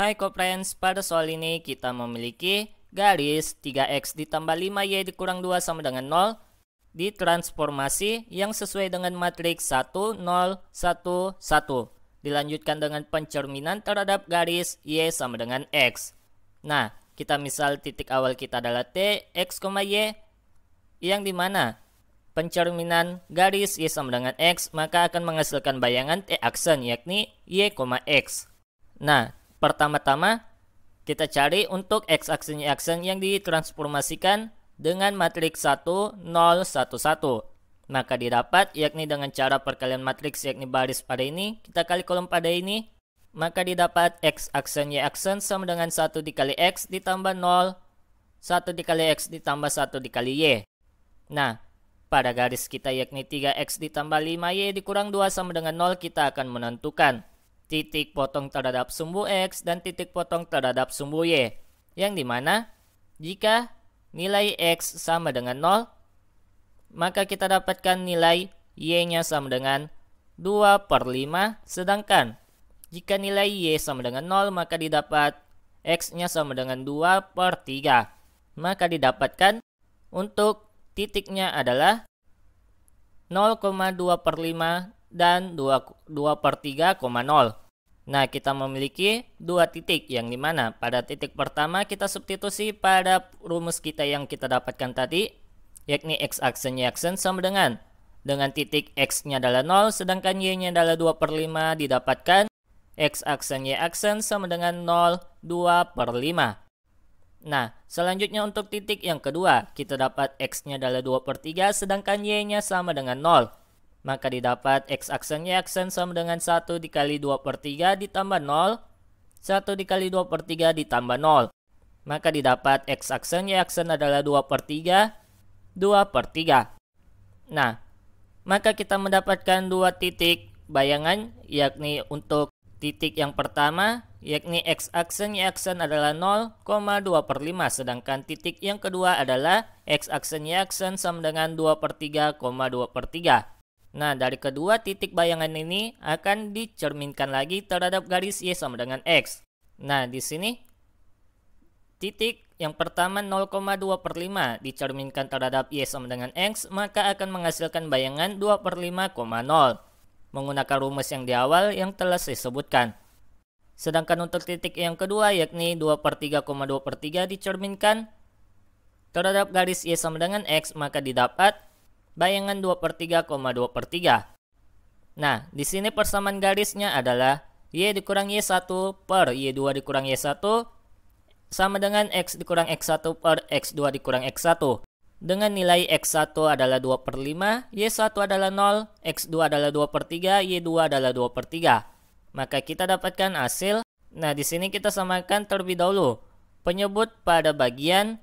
Hai friends, pada soal ini kita memiliki garis 3x ditambah 5y dikurang 2 sama dengan 0 ditransformasi yang sesuai dengan matriks 1, 0, 1, 1. Dilanjutkan dengan pencerminan terhadap garis y sama dengan x. Nah, kita misal titik awal kita adalah t, x, y yang dimana pencerminan garis y sama dengan x maka akan menghasilkan bayangan t aksen yakni y, x. Nah, Pertama-tama, kita cari untuk X aksinya aksen yang ditransformasikan dengan matriks 1, 0, 1, 1. Maka didapat yakni dengan cara perkalian matriks yakni baris pada ini, kita kali kolom pada ini, maka didapat X aksen Y aksen sama dengan 1 dikali X ditambah 0, 1 dikali X ditambah 1 dikali Y. Nah, pada garis kita yakni 3X ditambah 5Y dikurang 2 sama dengan 0 kita akan menentukan titik potong terhadap sumbu X dan titik potong terhadap sumbu Y. Yang dimana jika nilai X sama dengan 0, maka kita dapatkan nilai Y-nya sama dengan 2 per 5. Sedangkan jika nilai Y sama dengan 0, maka didapat X-nya sama dengan 2 per 3. Maka didapatkan untuk titiknya adalah 0,2 per 5 dan 2, 2 per 3,0. Nah, kita memiliki dua titik yang dimana pada titik pertama kita substitusi pada rumus kita yang kita dapatkan tadi, yakni x aksen y aksen sama dengan dengan titik x-nya adalah 0, sedangkan y-nya adalah 2 per 5 didapatkan x aksen y aksen sama dengan 0, 2 per 5. Nah, selanjutnya untuk titik yang kedua, kita dapat x-nya adalah 2 per 3, sedangkan y-nya sama dengan 0. Maka didapat X aksennya aksen sama dengan 1 dikali 2 per 3 ditambah 0. 1 dikali 2 per 3 ditambah 0. Maka didapat X aksen Y aksen adalah 2 per 3. 2 per 3. Nah, maka kita mendapatkan dua titik bayangan yakni untuk titik yang pertama yakni X aksen Y aksen adalah 0,2 per 5 sedangkan titik yang kedua adalah X aksen Y aksen sama dengan 2 per 3,2 per 3 Nah, dari kedua titik bayangan ini akan dicerminkan lagi terhadap garis Y sama dengan X. Nah, di sini titik yang pertama 0,2 per 5 dicerminkan terhadap Y sama dengan X, maka akan menghasilkan bayangan 2 per 5,0 menggunakan rumus yang di awal yang telah saya sebutkan. Sedangkan untuk titik yang kedua yakni 2 per 3,2 per 3 dicerminkan terhadap garis Y sama dengan X, maka didapat bayangan 2 per 3, 2 per 3. Nah, di sini persamaan garisnya adalah Y dikurang Y1 per Y2 dikurang Y1 sama dengan X dikurang X1 per X2 dikurang X1. Dengan nilai X1 adalah 2 per 5, Y1 adalah 0, X2 adalah 2 per 3, Y2 adalah 2 per 3. Maka kita dapatkan hasil. Nah, di sini kita samakan terlebih dahulu penyebut pada bagian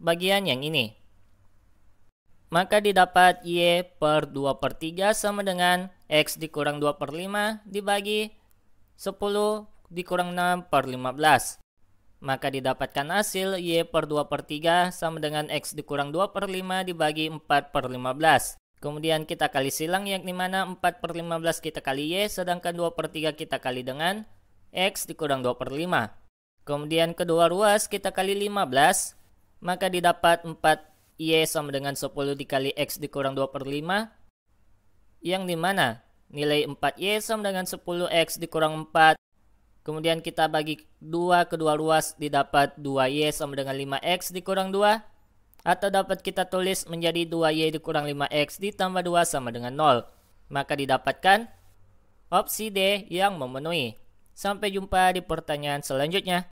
bagian yang ini maka didapat Y per 2 per 3 sama dengan X dikurang 2 per 5 dibagi 10 dikurang 6 per 15. Maka didapatkan hasil Y per 2 per 3 sama dengan X dikurang 2 per 5 dibagi 4 per 15. Kemudian kita kali silang yang dimana 4 per 15 kita kali Y sedangkan 2 per 3 kita kali dengan X dikurang 2 per 5. Kemudian kedua ruas kita kali 15 maka didapat 4 Y sama dengan 10 dikali X dikurang 2 per 5. Yang dimana nilai 4Y sama dengan 10X dikurang 4. Kemudian kita bagi 2 kedua ruas didapat 2Y sama dengan 5X dikurang 2 atau dapat kita tulis menjadi 2y dikurang 5x ditambah 2 sama dengan 0. Maka didapatkan opsi D yang memenuhi. Sampai jumpa di pertanyaan selanjutnya.